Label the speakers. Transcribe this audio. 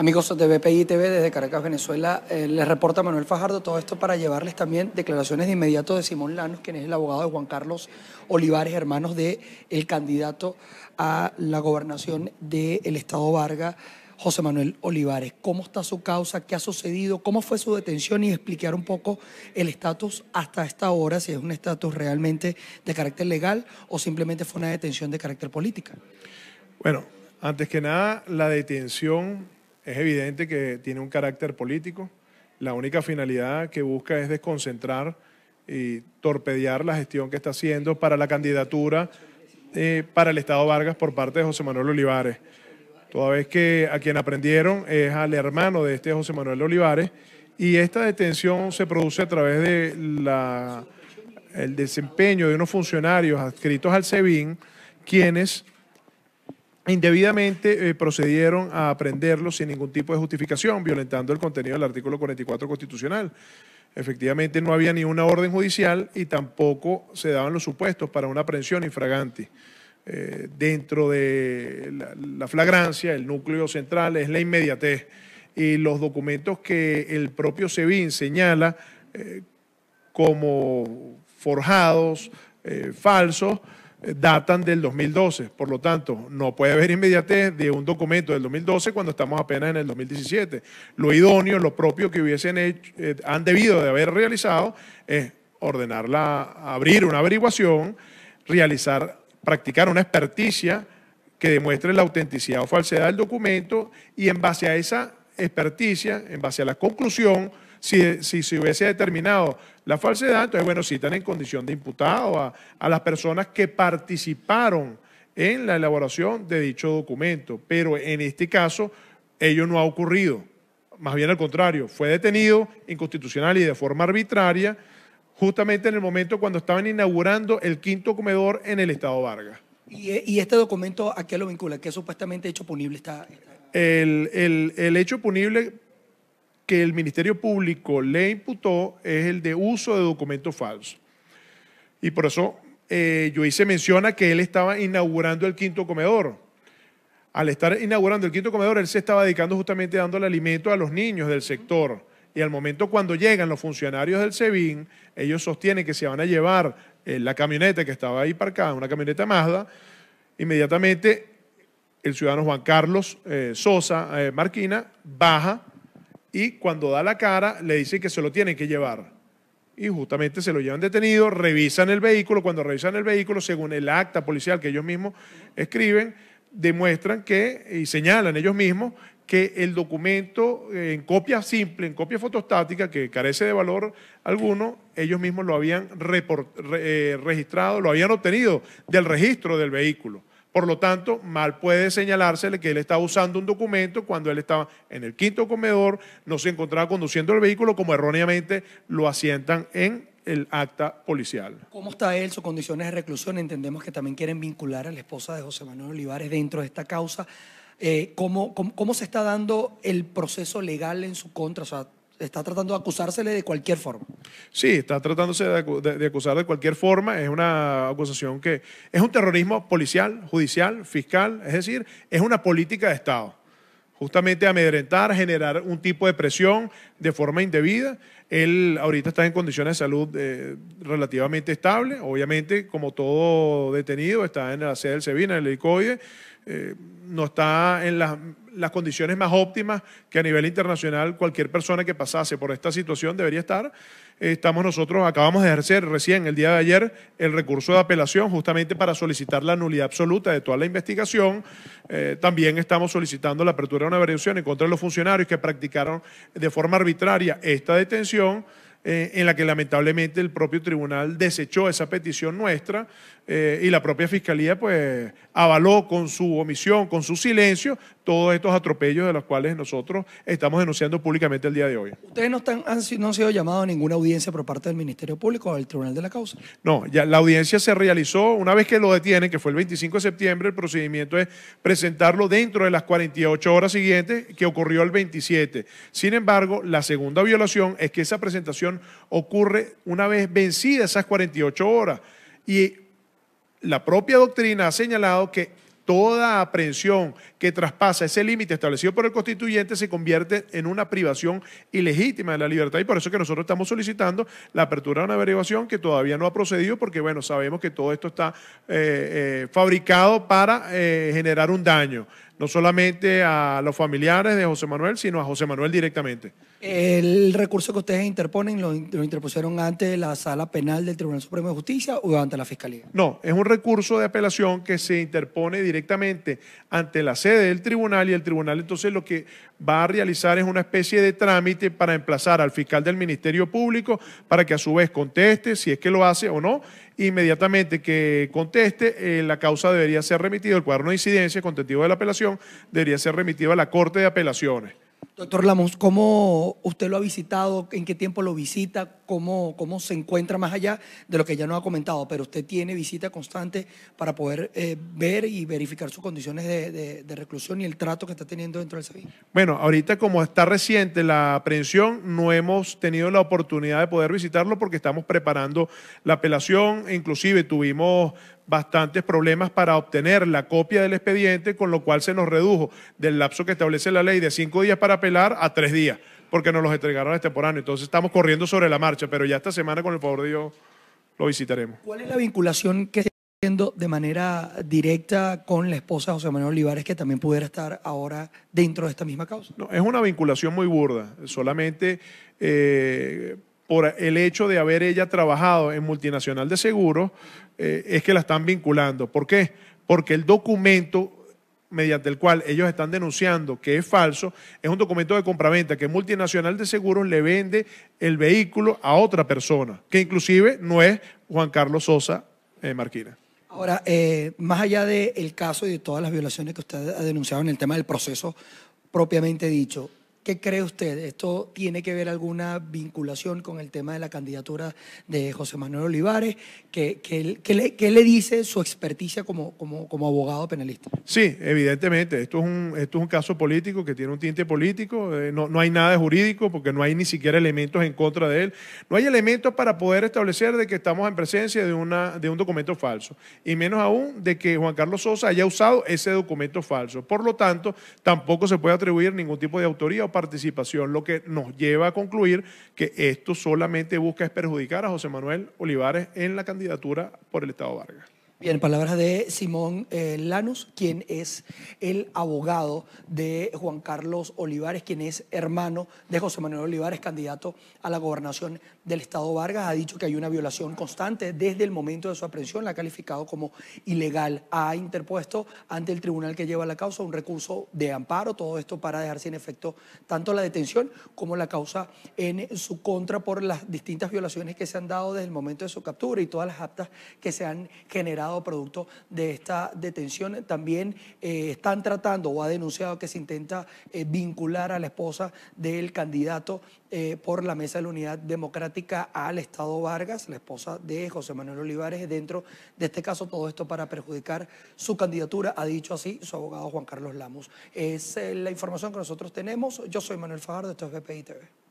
Speaker 1: Amigos de BPI TV desde Caracas, Venezuela, eh, les reporta Manuel Fajardo todo esto para llevarles también declaraciones de inmediato de Simón Lanos, quien es el abogado de Juan Carlos Olivares, hermanos de candidato a la gobernación del Estado Vargas, José Manuel Olivares. ¿Cómo está su causa? ¿Qué ha sucedido? ¿Cómo fue su detención? Y explicar un poco el estatus hasta esta hora, si es un estatus realmente de carácter legal o simplemente fue una detención de carácter política.
Speaker 2: Bueno, antes que nada, la detención es evidente que tiene un carácter político. La única finalidad que busca es desconcentrar y torpedear la gestión que está haciendo para la candidatura eh, para el Estado Vargas por parte de José Manuel Olivares. Toda vez que a quien aprendieron es al hermano de este José Manuel Olivares y esta detención se produce a través de el desempeño de unos funcionarios adscritos al SEBIN quienes indebidamente eh, procedieron a aprenderlo sin ningún tipo de justificación, violentando el contenido del artículo 44 constitucional. Efectivamente, no había ni una orden judicial y tampoco se daban los supuestos para una aprehensión infragante. Eh, dentro de la, flagrancia, el núcleo central es la inmediatez y los documentos que el propio Sevin señala eh, como forjados, falsos, eh, datan del 2012. Por lo tanto, no puede haber inmediatez de un documento del 2012 cuando estamos apenas en el 2017. Lo idóneo, lo propio que hubiesen hecho, eh, han debido de haber realizado es ordenarla, abrir una averiguación, realizar, practicar una experticia que demuestre la autenticidad o falsedad del documento y en base a esa experticia, en base a la conclusión, si, si se hubiese determinado la falsedad, entonces, bueno, están en condición de imputado a, las personas que participaron en la elaboración de dicho documento, pero en este caso ello no ha ocurrido, más bien al contrario, fue detenido inconstitucional y de forma arbitraria justamente en el momento cuando estaban inaugurando el quinto comedor en el Estado Vargas.
Speaker 1: ¿Y, este
Speaker 2: documento a qué lo vincula? ¿Qué supuestamente hecho punible está? el hecho punible que el Ministerio Público le imputó es el de uso de documentos falsos. Y por eso eh, yo hice mención a que él estaba inaugurando el quinto comedor. Al estar inaugurando el quinto comedor, él se estaba dedicando justamente dando el alimento a los niños del sector. Y al momento cuando llegan los funcionarios del SEBIN, ellos sostienen que se van a llevar eh, la camioneta que estaba ahí parcada, una camioneta Mazda. Inmediatamente el ciudadano Juan Carlos eh, Sosa Marquina baja y cuando da la cara le dice que se lo tienen que llevar. Y justamente se lo llevan detenido, revisan el vehículo, cuando revisan el vehículo, según el acta policial que ellos mismos escriben, demuestran que, y señalan ellos mismos, que el documento eh, en copia simple, en copia fotostática, que carece de valor alguno, ellos mismos lo habían eh, registrado, lo habían obtenido del registro del vehículo. Por lo tanto, mal puede señalársele que él estaba usando un documento cuando él estaba en el quinto comedor, no se encontraba conduciendo el vehículo como erróneamente lo asientan en el acta policial.
Speaker 1: ¿Cómo está él, sus condiciones de reclusión? Entendemos que también quieren vincular a la esposa de José Manuel Olivares dentro de esta causa. Eh, ¿cómo, cómo se está dando el proceso legal en su contra? O sea, está tratando de acusársele de cualquier forma.
Speaker 2: Sí, está tratándose de, de, acusar de cualquier forma. Es una acusación que es un terrorismo policial, judicial, fiscal, es decir, es una política de Estado. Justamente amedrentar, generar un tipo de presión de forma indebida. Él ahorita está en condiciones de salud eh, relativamente estable. Obviamente, como todo detenido, está en la sede del Sevilla, en el eh, no está en las, condiciones más óptimas que a nivel internacional cualquier persona que pasase por esta situación debería estar. Eh, estamos nosotros, acabamos de ejercer recién el día de ayer el recurso de apelación justamente para solicitar la nulidad absoluta de toda la investigación. Eh, también estamos solicitando la apertura de una verificación en contra de los funcionarios que practicaron de forma arbitraria esta detención. en la que lamentablemente el propio tribunal desechó esa petición nuestra. Eh, y la propia Fiscalía pues avaló con su omisión, con su silencio, todos estos atropellos de los cuales nosotros estamos denunciando públicamente el día de hoy.
Speaker 1: ¿Ustedes no, han, sido llamados a ninguna audiencia por parte del Ministerio Público o del Tribunal de la Causa?
Speaker 2: No, ya la audiencia se realizó una vez que lo detienen, que fue el 25 de septiembre, el procedimiento es presentarlo dentro de las 48 horas siguientes que ocurrió el 27. Sin embargo, la segunda violación es que esa presentación ocurre una vez vencida esas 48 horas. Y la propia doctrina ha señalado que toda aprehensión que traspasa ese límite establecido por el constituyente se convierte en una privación ilegítima de la libertad y por eso es que nosotros estamos solicitando la apertura de una averiguación que todavía no ha procedido porque bueno, sabemos que todo esto está eh, eh, fabricado para eh, generar un daño, no solamente a los familiares de José Manuel, sino a José Manuel directamente.
Speaker 1: El recurso que ustedes interponen lo, interpusieron ante la sala penal del Tribunal Supremo de Justicia o ante la Fiscalía.
Speaker 2: No, es un recurso de apelación que se interpone directamente ante la sede del tribunal y el tribunal entonces lo que va a realizar es una especie de trámite para emplazar al fiscal del Ministerio Público para que a su vez conteste si es que lo hace o no. Inmediatamente que conteste, eh, la causa debería ser remitida, el cuaderno de incidencia contentivo de la apelación debería ser remitido a la Corte de Apelaciones.
Speaker 1: Doctor Lamos, ¿cómo usted lo ha visitado? ¿En qué tiempo lo visita? ¿Cómo, ¿Cómo se encuentra más allá de lo que ya nos ha comentado? Pero usted tiene visita constante para poder eh, ver y verificar sus condiciones de, reclusión y el trato que está teniendo dentro del SABIN.
Speaker 2: Bueno, ahorita como está reciente la aprehensión, no hemos tenido la oportunidad de poder visitarlo porque estamos preparando la apelación. Inclusive tuvimos bastantes problemas para obtener la copia del expediente, con lo cual se nos redujo del lapso que establece la ley de cinco días para apelar a tres días, porque nos los entregaron este por año. Entonces estamos corriendo sobre la marcha, pero ya esta semana, con el favor de Dios, lo visitaremos.
Speaker 1: ¿Cuál es la vinculación que está haciendo de manera directa con la esposa de José Manuel Olivares, que también pudiera estar ahora dentro de esta misma causa? No,
Speaker 2: es una vinculación muy burda. Solamente... Eh, por el hecho de haber ella trabajado en multinacional de seguros, eh, es que la están vinculando. ¿Por qué? Porque el documento mediante el cual ellos están denunciando que es falso, es un documento de compraventa que multinacional de seguros le vende el vehículo a otra persona, que inclusive no es Juan Carlos Sosa eh, Marquina.
Speaker 1: Ahora, eh, más allá del caso y de todas las violaciones que usted ha denunciado en el tema del proceso propiamente dicho, ¿Qué cree usted? ¿Esto tiene que ver alguna vinculación con el tema de la candidatura de José Manuel Olivares? ¿Qué, le, dice su experticia como, abogado penalista?
Speaker 2: Sí, evidentemente. Esto es, un, caso político que tiene un tinte político. Eh, no, no hay nada jurídico porque no hay ni siquiera elementos en contra de él. No hay elementos para poder establecer de que estamos en presencia de un documento falso. Y menos aún de que Juan Carlos Sosa haya usado ese documento falso. Por lo tanto, tampoco se puede atribuir ningún tipo de autoría participación, lo que nos lleva a concluir que esto solamente busca es perjudicar a José Manuel Olivares en la candidatura por el Estado Vargas.
Speaker 1: Bien, palabras de Simón eh, Lanus, quien es el abogado de Juan Carlos Olivares, quien es hermano de José Manuel Olivares, candidato a la gobernación del Estado Vargas. Ha dicho que hay una violación constante desde el momento de su aprehensión, la ha calificado como ilegal. Ha interpuesto ante el tribunal que lleva la causa un recurso de amparo, todo esto para dejar sin efecto tanto la detención como la causa en su contra por las distintas violaciones que se han dado desde el momento de su captura y todas las actas que se han generado producto de esta detención. También eh, están tratando o ha denunciado que se intenta eh, vincular a la esposa del candidato eh, por la Mesa de la Unidad Democrática al Estado Vargas, la esposa de José Manuel Olivares, dentro de este caso, todo esto para perjudicar su candidatura, ha dicho así su abogado Juan Carlos Lamos. Es la información que nosotros tenemos. Yo soy Manuel Fajardo, esto es BPI TV.